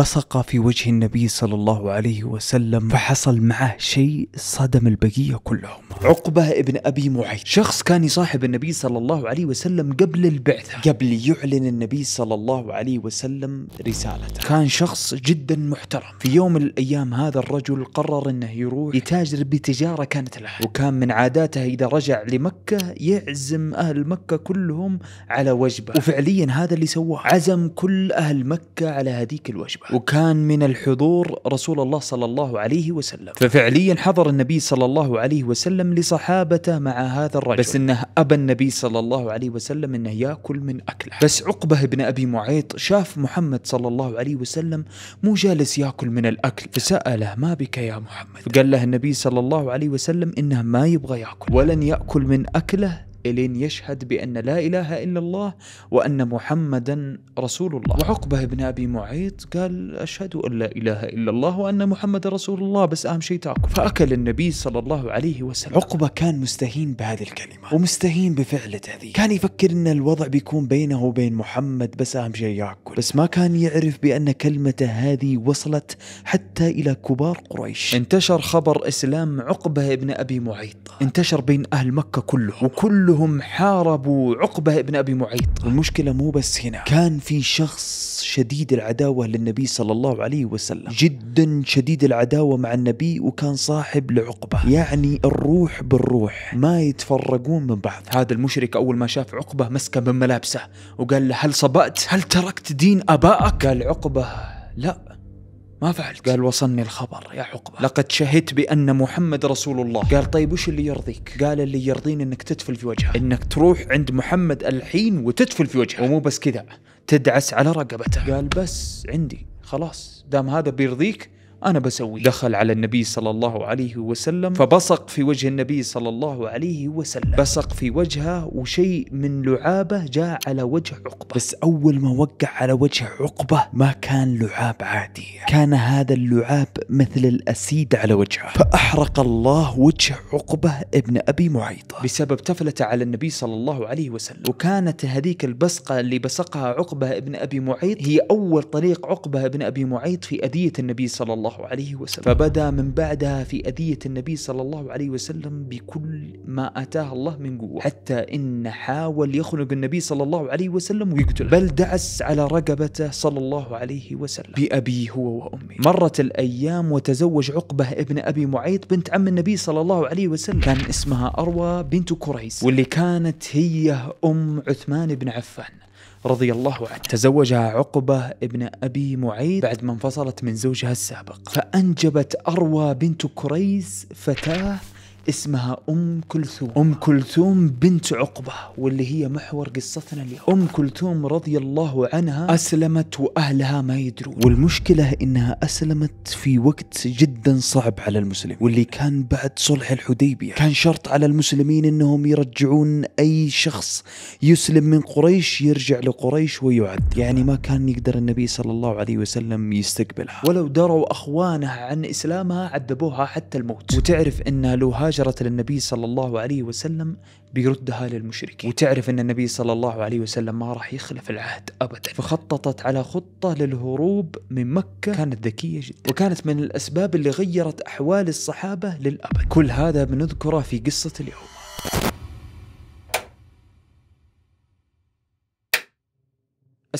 بصق في وجه النبي صلى الله عليه وسلم فحصل معه شيء صدم البقية كلهم عقبة ابن أبي معيط شخص كان يصاحب النبي صلى الله عليه وسلم قبل البعثة قبل يعلن النبي صلى الله عليه وسلم رسالته كان شخص جدا محترم في يوم من الأيام هذا الرجل قرر أنه يروح يتاجر بتجارة كانت له وكان من عاداته إذا رجع لمكة يعزم أهل مكة كلهم على وجبة وفعليا هذا اللي سواه عزم كل أهل مكة على هذيك الوجبة وكان من الحضور رسول الله صلى الله عليه وسلم ففعليا حضر النبي صلى الله عليه وسلم لصحابته مع هذا الرجل بس انه ابى النبي صلى الله عليه وسلم انه ياكل من اكله بس عقبه بن ابي معيط شاف محمد صلى الله عليه وسلم مو جالس ياكل من الاكل فساله ما بك يا محمد فقال له النبي صلى الله عليه وسلم انه ما يبغى ياكل ولن ياكل من اكله إلين يشهد بأن لا إله إلا الله وأن محمدا رسول الله وعقبة بن أبي معيط قال أشهد أن لا إله إلا الله وأن محمد رسول الله بس أهم شيء تأكل فأكل النبي صلى الله عليه وسلم عقبة كان مستهين بهذه الكلمة ومستهين بفعلته ذي كان يفكر أن الوضع بيكون بينه وبين محمد بس أهم شيء يأكل بس ما كان يعرف بأن كلمته هذه وصلت حتى إلى كبار قريش انتشر خبر إسلام عقبة بن أبي معيط انتشر بين أهل مكة كلهم وكل كلهم حاربوا عقبة بن أبي معيط المشكلة مو بس هنا كان في شخص شديد العداوة للنبي صلى الله عليه وسلم جدا شديد العداوة مع النبي وكان صاحب لعقبة يعني الروح بالروح ما يتفرقون من بعض هذا المشرك أول ما شاف عقبة مسكه من ملابسه وقال له هل صبأت هل تركت دين أبائك قال عقبة لا ما فعلت قال وصلني الخبر يا حقبة لقد شهدت بأن محمد رسول الله قال طيب وش اللي يرضيك قال اللي يرضيني أنك تدفل في وجهه أنك تروح عند محمد الحين وتدفل في وجهه ومو بس كذا تدعس على رقبته قال بس عندي خلاص دام هذا بيرضيك أنا بسوي دخل على النبي صلى الله عليه وسلم فبصق في وجه النبي صلى الله عليه وسلم بصق في وجهه وشيء من لعابه جاء على وجه عقبة بس أول ما وقع على وجه عقبة ما كان لعاب عادي كان هذا اللعاب مثل الأسيد على وجهه فأحرق الله وجه عقبة ابن أبي معيطة بسبب تفلته على النبي صلى الله عليه وسلم وكانت هذيك البصقة اللي بصقها عقبة ابن أبي معيط هي أول طريق عقبة ابن أبي معيط في أذية النبي صلى الله الله عليه وسلم فبدا من بعدها في أذية النبي صلى الله عليه وسلم بكل ما أتاه الله من قوة حتى إن حاول يخنق النبي صلى الله عليه وسلم ويقتله بل دعس على رقبته صلى الله عليه وسلم بأبيه هو وأمه مرت الأيام وتزوج عقبة ابن أبي معيط بنت عم النبي صلى الله عليه وسلم كان اسمها أروى بنت كريس واللي كانت هي أم عثمان بن عفان رضي الله عنه تزوجها عقبة ابن أبي معيد بعد ما انفصلت من زوجها السابق فأنجبت أروى بنت كريز فتاة اسمها أم كلثوم أم كلثوم بنت عقبة واللي هي محور قصتنا اليوم أم كلثوم رضي الله عنها أسلمت وأهلها ما يدرون والمشكلة إنها أسلمت في وقت جدا صعب على المسلم واللي كان بعد صلح الحديبية كان شرط على المسلمين إنهم يرجعون أي شخص يسلم من قريش يرجع لقريش ويعد يعني ما كان يقدر النبي صلى الله عليه وسلم يستقبلها ولو دروا أخوانه عن إسلامها عذبوها حتى الموت وتعرف إن لو هاي هاجرت للنبي صلى الله عليه وسلم بيردها للمشركين وتعرف أن النبي صلى الله عليه وسلم ما راح يخلف العهد أبدا فخططت على خطة للهروب من مكة كانت ذكية جدا وكانت من الأسباب اللي غيرت أحوال الصحابة للأبد كل هذا بنذكره في قصة اليوم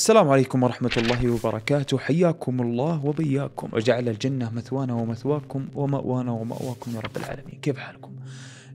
السلام عليكم ورحمة الله وبركاته حياكم الله وبياكم وجعل الجنة مثوانا ومثواكم ومأوانا ومأواكم يا رب العالمين كيف حالكم؟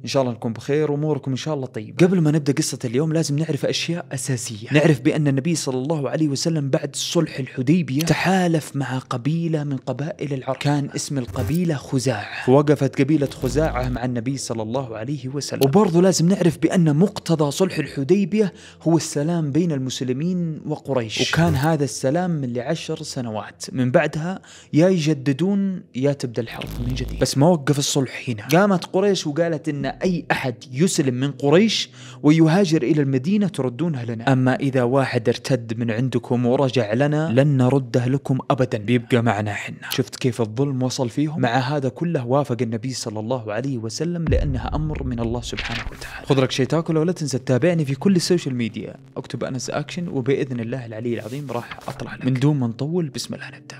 ان شاء الله نكون بخير واموركم ان شاء الله طيبه قبل ما نبدا قصه اليوم لازم نعرف اشياء اساسيه نعرف بان النبي صلى الله عليه وسلم بعد صلح الحديبيه تحالف مع قبيله من قبائل العرب كان اسم القبيله خزاعه وقفت قبيله خزاعه مع النبي صلى الله عليه وسلم وبرضه لازم نعرف بان مقتضى صلح الحديبيه هو السلام بين المسلمين وقريش وكان هذا السلام من لعشر سنوات من بعدها يا يجددون يا تبدا الحرب من جديد بس ما وقف الصلح هنا قامت قريش وقالت ان أي أحد يسلم من قريش ويهاجر إلى المدينة تردونها لنا أما إذا واحد ارتد من عندكم ورجع لنا لن نرده لكم أبدا بيبقى معنا حنا شفت كيف الظلم وصل فيهم مع هذا كله وافق النبي صلى الله عليه وسلم لأنها أمر من الله سبحانه وتعالى خذ لك شي تاكله ولا تنسى تتابعني في كل السوشيال ميديا اكتب أنس أكشن وبإذن الله العلي العظيم راح أطلع لك من دون ما نطول بسم الله نبدأ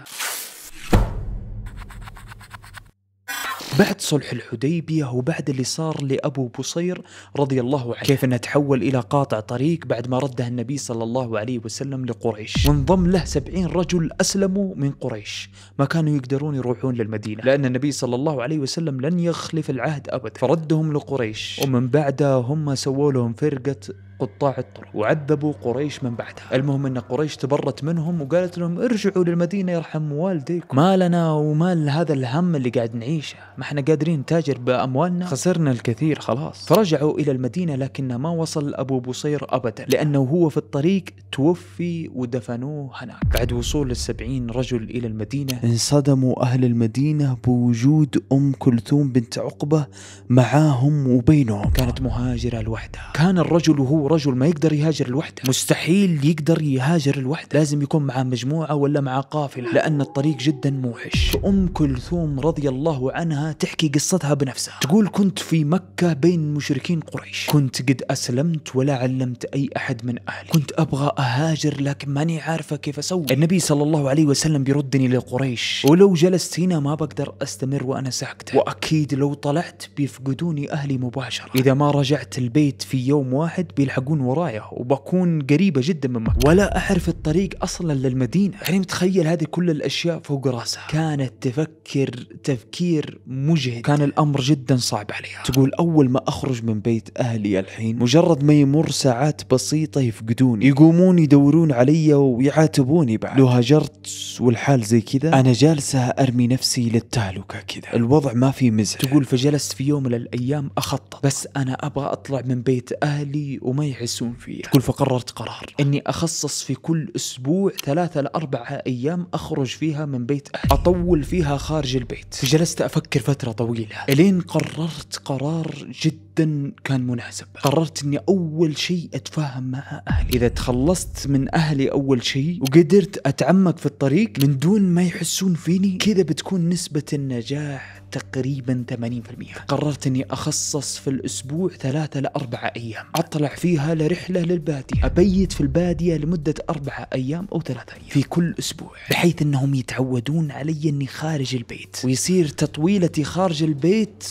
بعد صلح الحديبية وبعد اللي صار لأبو بصير رضي الله عنه كيف أنه تحول إلى قاطع طريق بعد ما رده النبي صلى الله عليه وسلم لقريش وانضم له سبعين رجل أسلموا من قريش ما كانوا يقدرون يروحون للمدينة لأن النبي صلى الله عليه وسلم لن يخلف العهد أبدا فردهم لقريش ومن بعدها هم سووا لهم فرقة قطاع الطرق وعذبوا قريش من بعدها المهم أن قريش تبرت منهم وقالت لهم ارجعوا للمدينة يرحم والديكم ما لنا ومال هذا الهم اللي قاعد نعيشه ما احنا قادرين نتاجر بأموالنا خسرنا الكثير خلاص فرجعوا إلى المدينة لكن ما وصل أبو بصير أبدا لأنه هو في الطريق توفي ودفنوه هناك بعد وصول السبعين رجل إلى المدينة انصدموا أهل المدينة بوجود أم كلثوم بنت عقبة معاهم وبينهم كانت مهاجرة لوحدها كان الرجل وهو ورجل ما يقدر يهاجر لوحده مستحيل يقدر يهاجر لوحده لازم يكون مع مجموعة ولا مع قافلة لأن الطريق جدا موحش أم كلثوم رضي الله عنها تحكي قصتها بنفسها تقول كنت في مكة بين مشركين قريش كنت قد أسلمت ولا علمت أي أحد من أهلي كنت أبغى أهاجر لكن ماني عارفة كيف أسوي النبي صلى الله عليه وسلم بيردني لقريش ولو جلست هنا ما بقدر أستمر وأنا ساكتة وأكيد لو طلعت بيفقدوني أهلي مباشرة إذا ما رجعت البيت في يوم واحد بيلحق يلحقون ورايا وبكون قريبه جدا من مكة ولا اعرف الطريق اصلا للمدينه يعني متخيل هذه كل الاشياء فوق راسها كانت تفكر تفكير مجهد كان الامر جدا صعب عليها تقول اول ما اخرج من بيت اهلي الحين مجرد ما يمر ساعات بسيطه يفقدوني يقومون يدورون علي ويعاتبوني بعد لو هجرت والحال زي كذا انا جالسه ارمي نفسي للتهلكه كذا الوضع ما في مزح تقول فجلست في يوم من الايام اخطط بس انا ابغى اطلع من بيت اهلي وما يحسون فيها تقول فقررت قرار اني اخصص في كل اسبوع ثلاثة لاربعة ايام اخرج فيها من بيت اهلي اطول فيها خارج البيت فجلست افكر فترة طويلة الين قررت قرار جدا كان مناسب قررت اني اول شيء اتفاهم مع اهلي اذا تخلصت من اهلي اول شيء وقدرت اتعمق في الطريق من دون ما يحسون فيني كذا بتكون نسبة النجاح تقريبا 80% قررت اني اخصص في الاسبوع ثلاثة لاربعة ايام اطلع فيها لرحلة للبادية ابيت في البادية لمدة اربعة ايام او ثلاثة ايام في كل اسبوع بحيث انهم يتعودون علي اني خارج البيت ويصير تطويلتي خارج البيت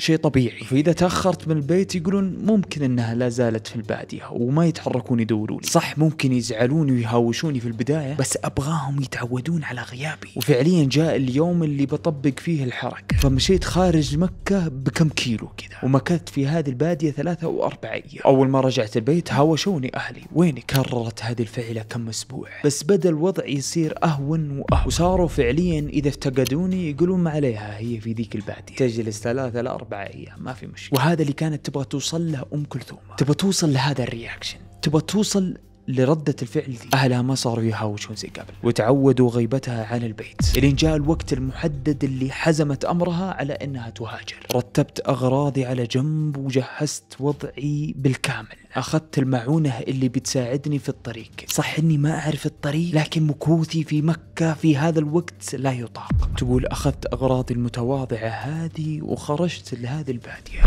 شيء طبيعي فإذا تأخرت من البيت يقولون ممكن أنها لا زالت في البادية وما يتحركون يدورون صح ممكن يزعلون ويهاوشوني في البداية بس أبغاهم يتعودون على غيابي وفعليا جاء اليوم اللي بطبق فيه الحركة فمشيت خارج مكة بكم كيلو كذا ومكثت في هذه البادية ثلاثة أو أربع أيام أول ما رجعت البيت هاوشوني أهلي ويني كررت هذه الفعلة كم أسبوع بس بدأ الوضع يصير أهون وأهون وصاروا فعليا إذا افتقدوني يقولون ما عليها هي في ذيك البادية تجلس ثلاثة لأربع أربعة أيام ما في مشكلة وهذا اللي كانت تبغى توصل له أم كلثوم تبغى توصل لهذا الرياكشن تبغى توصل لردة الفعل دي أهلها ما صاروا يهاوشون زي قبل وتعودوا غيبتها عن البيت إلين جاء الوقت المحدد اللي حزمت أمرها على أنها تهاجر رتبت أغراضي على جنب وجهزت وضعي بالكامل أخذت المعونة اللي بتساعدني في الطريق صح أني ما أعرف الطريق لكن مكوثي في مكة في هذا الوقت لا يطاق تقول أخذت أغراضي المتواضعة هذه وخرجت لهذه البادية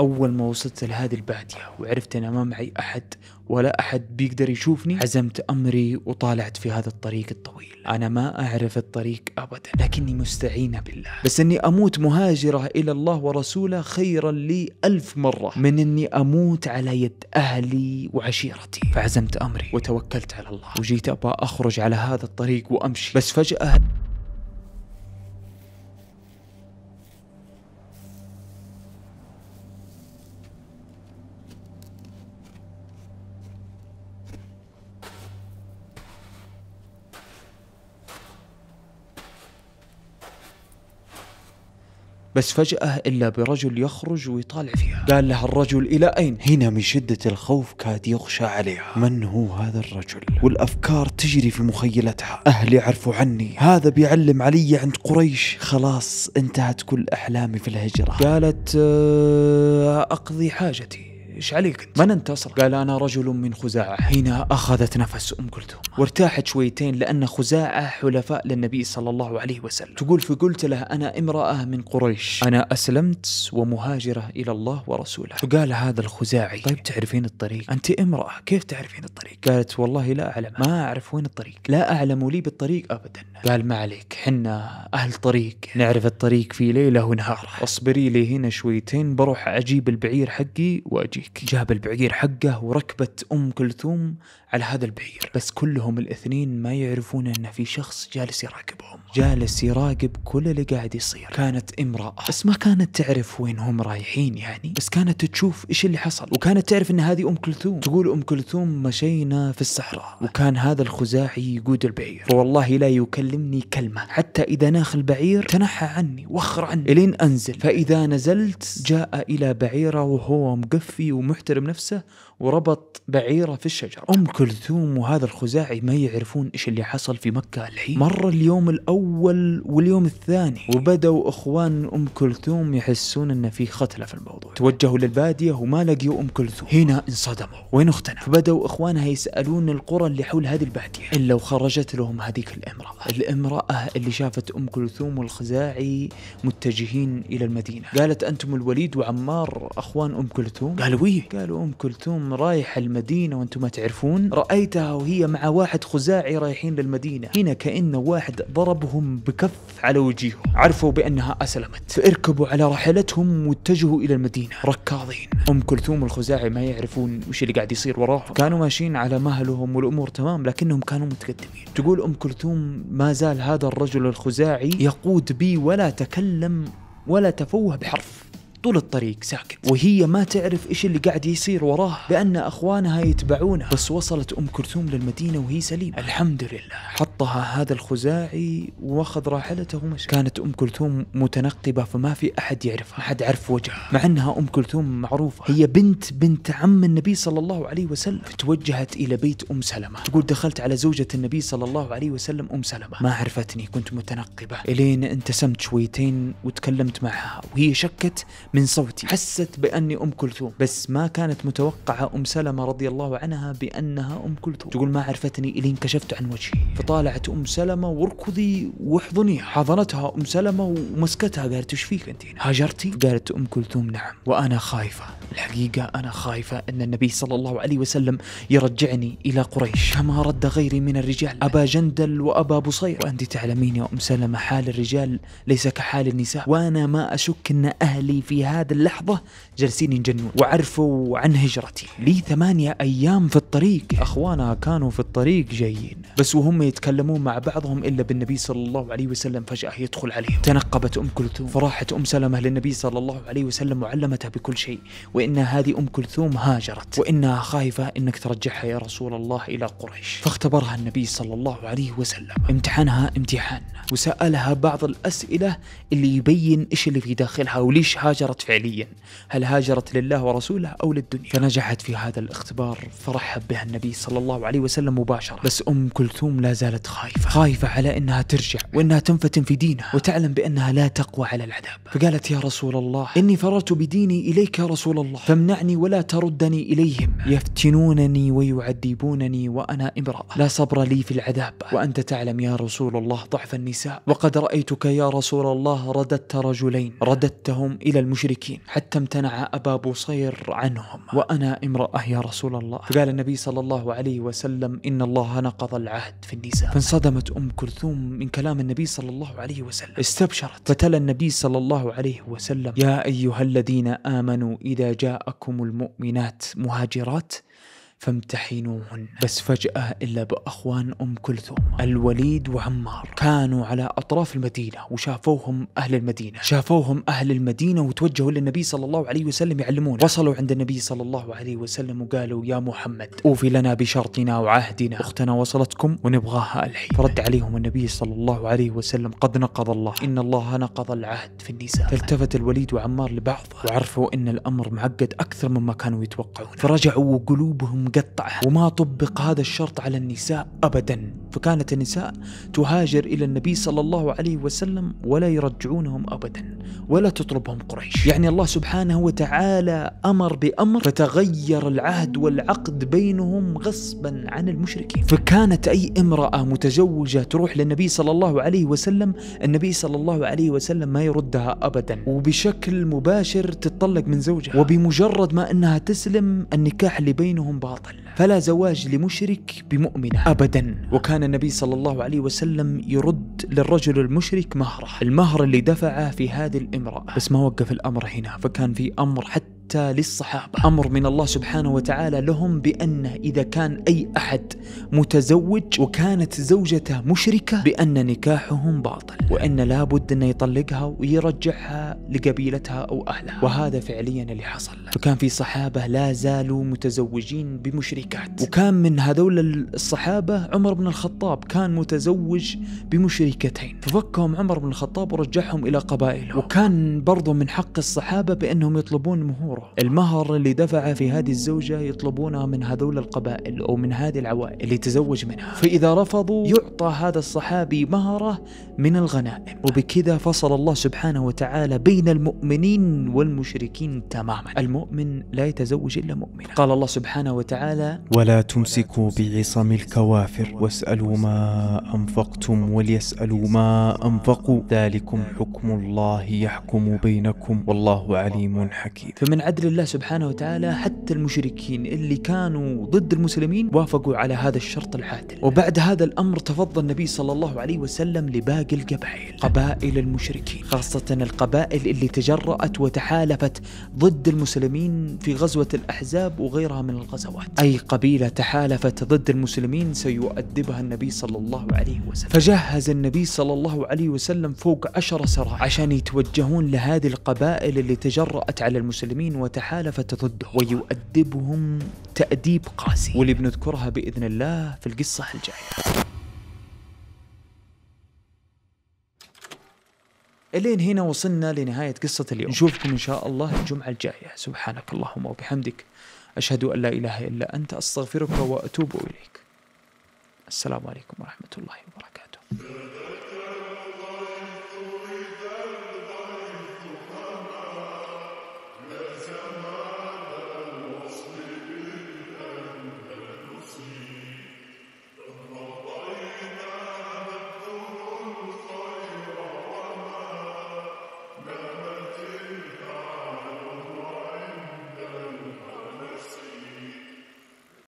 أول ما وصلت لهذه البادية وعرفت أن ما معي أحد ولا أحد بيقدر يشوفني عزمت أمري وطالعت في هذا الطريق الطويل أنا ما أعرف الطريق أبدا لكني مستعينة بالله بس أني أموت مهاجرة إلى الله ورسوله خيرا لي ألف مرة من أني أموت على يد أهلي وعشيرتي فعزمت أمري وتوكلت على الله وجيت أبا أخرج على هذا الطريق وأمشي بس فجأة بس فجأة إلا برجل يخرج ويطالع فيها قال لها الرجل إلى أين؟ هنا من شدة الخوف كاد يغشى عليها من هو هذا الرجل؟ والأفكار تجري في مخيلتها أهلي عرفوا عني هذا بيعلم علي عند قريش خلاص انتهت كل أحلامي في الهجرة قالت آه، أقضي حاجتي ايش عليك انت؟ من انتصر؟ قال انا رجل من خزاعه، هنا اخذت نفس ام كلثوم وارتاحت شويتين لان خزاعه حلفاء للنبي صلى الله عليه وسلم، تقول فقلت له انا امراه من قريش، انا اسلمت ومهاجره الى الله ورسوله، فقال هذا الخزاعي طيب تعرفين الطريق؟ انت امراه كيف تعرفين الطريق؟ قالت والله لا اعلم، ما اعرف وين الطريق، لا اعلم لي بالطريق ابدا، قال ما عليك حنا اهل طريق، نعرف الطريق في ليله ونهار، اصبري لي هنا شويتين بروح اجيب البعير حقي واجي جاب البعير حقه وركبت أم كلثوم على هذا البعير بس كلهم الاثنين ما يعرفون ان في شخص جالس يراقبهم جالس يراقب كل اللي قاعد يصير كانت امرأة بس ما كانت تعرف وين هم رايحين يعني بس كانت تشوف ايش اللي حصل وكانت تعرف ان هذه ام كلثوم تقول ام كلثوم مشينا في الصحراء وكان هذا الخزاعي يقود البعير فوالله لا يكلمني كلمة حتى اذا ناخ البعير تنحى عني وخر عني الين انزل فاذا نزلت جاء الى بعيره وهو مقفي ومحترم نفسه وربط بعيره في الشجره ام كلثوم وهذا الخزاعي ما يعرفون ايش اللي حصل في مكه الحين مر اليوم الاول واليوم الثاني وبداوا اخوان ام كلثوم يحسون ان في ختله في الموضوع توجهوا للباديه وما لقيوا ام كلثوم هنا انصدموا وين اختنا فبداوا اخوانها يسالون القرى اللي حول هذه الباديه الا وخرجت لهم هذيك الامراه الامراه اللي شافت ام كلثوم والخزاعي متجهين الى المدينه قالت انتم الوليد وعمار اخوان ام كلثوم قالوا ايه قالوا ام كلثوم يوم رايح المدينة وانتم ما تعرفون رأيتها وهي مع واحد خزاعي رايحين للمدينة هنا كأن واحد ضربهم بكف على وجيههم عرفوا بأنها أسلمت فاركبوا على راحلتهم واتجهوا إلى المدينة ركاضين أم كلثوم الخزاعي ما يعرفون وش اللي قاعد يصير وراهم كانوا ماشيين على مهلهم والأمور تمام لكنهم كانوا متقدمين تقول أم كلثوم ما زال هذا الرجل الخزاعي يقود بي ولا تكلم ولا تفوه بحرف طول الطريق ساكت وهي ما تعرف ايش اللي قاعد يصير وراها لان اخوانها يتبعونها بس وصلت ام كلثوم للمدينه وهي سليمه الحمد لله غطها هذا الخزاعي واخذ راحلته ومشى كانت ام كلثوم متنقبه فما في احد يعرفها ما حد عرف وجهها مع انها ام كلثوم معروفه هي بنت بنت عم النبي صلى الله عليه وسلم توجهت الى بيت ام سلمه تقول دخلت على زوجة النبي صلى الله عليه وسلم ام سلمه ما عرفتني كنت متنقبه الين انتسمت شويتين وتكلمت معها وهي شكت من صوتي حست باني ام كلثوم بس ما كانت متوقعه ام سلمه رضي الله عنها بانها ام كلثوم تقول ما عرفتني الين كشفت عن وجهي فطال طالعت ام سلمه واركضي واحضنيها حضنتها ام سلمه ومسكتها قالت ايش فيك انت هاجرتي قالت ام كلثوم نعم وانا خايفه الحقيقه انا خايفه ان النبي صلى الله عليه وسلم يرجعني الى قريش كما رد غيري من الرجال ابا جندل وابا بصير وانت تعلمين يا ام سلمه حال الرجال ليس كحال النساء وانا ما اشك ان اهلي في هذه اللحظه جالسين ينجنون وعرفوا عن هجرتي لي ثمانيه ايام في الطريق اخوانها كانوا في الطريق جايين بس وهم يتكلمون يتكلمون مع بعضهم إلا بالنبي صلى الله عليه وسلم فجأة يدخل عليهم تنقبت أم كلثوم فراحت أم سلمة للنبي صلى الله عليه وسلم وعلمتها بكل شيء وإن هذه أم كلثوم هاجرت وإنها خايفة إنك ترجعها يا رسول الله إلى قريش فاختبرها النبي صلى الله عليه وسلم امتحنها امتحان وسألها بعض الأسئلة اللي يبين إيش اللي في داخلها وليش هاجرت فعليا هل هاجرت لله ورسوله أو للدنيا فنجحت في هذا الاختبار فرحب بها النبي صلى الله عليه وسلم مباشرة بس أم كلثوم لا زالت كانت خايفة خايفة على أنها ترجع وأنها تنفتن في دينها وتعلم بأنها لا تقوى على العذاب فقالت يا رسول الله إني فررت بديني إليك يا رسول الله فامنعني ولا تردني إليهم يفتنونني ويعذبونني وأنا امرأة لا صبر لي في العذاب وأنت تعلم يا رسول الله ضعف النساء وقد رأيتك يا رسول الله رددت رجلين رددتهم إلى المشركين حتى امتنع أبا بصير عنهم وأنا امرأة يا رسول الله فقال النبي صلى الله عليه وسلم إن الله نقض العهد في النساء فانصدمت أم كلثوم من كلام النبي صلى الله عليه وسلم استبشرت فتلى النبي صلى الله عليه وسلم يا أيها الذين آمنوا إذا جاءكم المؤمنات مهاجرات فامتحنوهن بس فجأة إلا بأخوان أم كلثوم الوليد وعمار كانوا على أطراف المدينة وشافوهم أهل المدينة شافوهم أهل المدينة وتوجهوا للنبي صلى الله عليه وسلم يعلمونه وصلوا عند النبي صلى الله عليه وسلم وقالوا يا محمد أوفي لنا بشرطنا وعهدنا أختنا وصلتكم ونبغاها الحين فرد عليهم النبي صلى الله عليه وسلم قد نقض الله إن الله نقض العهد في النساء فالتفت الوليد وعمار لبعض وعرفوا إن الأمر معقد أكثر مما كانوا يتوقعون فرجعوا وقلوبهم مقطعها وما طبق هذا الشرط على النساء أبدا فكانت النساء تهاجر إلى النبي صلى الله عليه وسلم ولا يرجعونهم أبدا ولا تطلبهم قريش يعني الله سبحانه وتعالى أمر بأمر فتغير العهد والعقد بينهم غصبا عن المشركين فكانت أي امرأة متزوجة تروح للنبي صلى الله عليه وسلم النبي صلى الله عليه وسلم ما يردها أبدا وبشكل مباشر تتطلق من زوجها وبمجرد ما أنها تسلم النكاح اللي بينهم باطل فلا زواج لمشرك بمؤمنة أبدا وكان النبي صلى الله عليه وسلم يرد للرجل المشرك مهره المهر اللي دفعه في هذه الامرأة بس ما وقف الأمر هنا فكان في أمر حتى حتى للصحابة أمر من الله سبحانه وتعالى لهم بأنه إذا كان أي أحد متزوج وكانت زوجته مشركة بأن نكاحهم باطل وأن لابد أنه يطلقها ويرجعها لقبيلتها أو أهلها وهذا فعليا اللي حصل فكان في صحابة لا زالوا متزوجين بمشركات وكان من هذول الصحابة عمر بن الخطاب كان متزوج بمشركتين ففكهم عمر بن الخطاب ورجعهم إلى قبائله وكان برضو من حق الصحابة بأنهم يطلبون مهور الثورة المهر اللي دفع في هذه الزوجة يطلبونه من هذول القبائل أو من هذه العوائل اللي تزوج منها فإذا رفضوا يعطى هذا الصحابي مهره من الغنائم وبكذا فصل الله سبحانه وتعالى بين المؤمنين والمشركين تماما المؤمن لا يتزوج إلا مؤمنا قال الله سبحانه وتعالى ولا تمسكوا بعصم الكوافر واسألوا ما أنفقتم وليسألوا ما أنفقوا ذلكم حكم الله يحكم بينكم والله عليم حكيم فمن عدل الله سبحانه وتعالى حتى المشركين اللي كانوا ضد المسلمين وافقوا على هذا الشرط العادل وبعد هذا الأمر تفضل النبي صلى الله عليه وسلم لباقي القبائل قبائل المشركين خاصة القبائل اللي تجرأت وتحالفت ضد المسلمين في غزوة الأحزاب وغيرها من الغزوات أي قبيلة تحالفت ضد المسلمين سيؤدبها النبي صلى الله عليه وسلم فجهز النبي صلى الله عليه وسلم فوق عشر سراح عشان يتوجهون لهذه القبائل اللي تجرأت على المسلمين وتحالفت ضده ويؤدبهم تأديب قاسي واللي بنذكرها بإذن الله في القصة الجاية الين هنا وصلنا لنهاية قصة اليوم نشوفكم إن شاء الله الجمعة الجاية سبحانك اللهم وبحمدك أشهد أن لا إله إلا أنت أستغفرك وأتوب إليك السلام عليكم ورحمة الله وبركاته